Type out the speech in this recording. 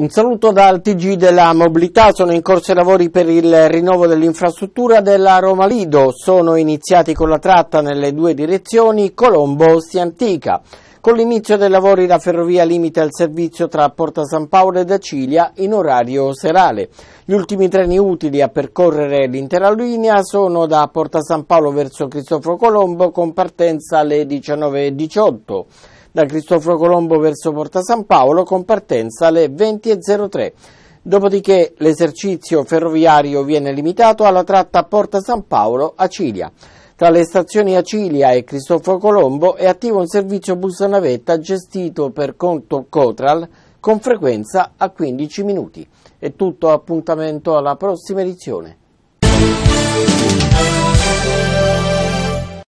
Un saluto dal TG della mobilità, sono in corso i lavori per il rinnovo dell'infrastruttura della Roma Lido, sono iniziati con la tratta nelle due direzioni Colombo-Ostiantica. Con l'inizio dei lavori la ferrovia limita il servizio tra Porta San Paolo ed Acilia in orario serale. Gli ultimi treni utili a percorrere l'intera linea sono da Porta San Paolo verso Cristoforo Colombo con partenza alle 19.18 da Cristoforo Colombo verso Porta San Paolo con partenza alle 20.03. Dopodiché l'esercizio ferroviario viene limitato alla tratta Porta San Paolo Acilia. Tra le stazioni Acilia e Cristoforo Colombo è attivo un servizio bus navetta gestito per conto Cotral con frequenza a 15 minuti. È tutto appuntamento alla prossima edizione.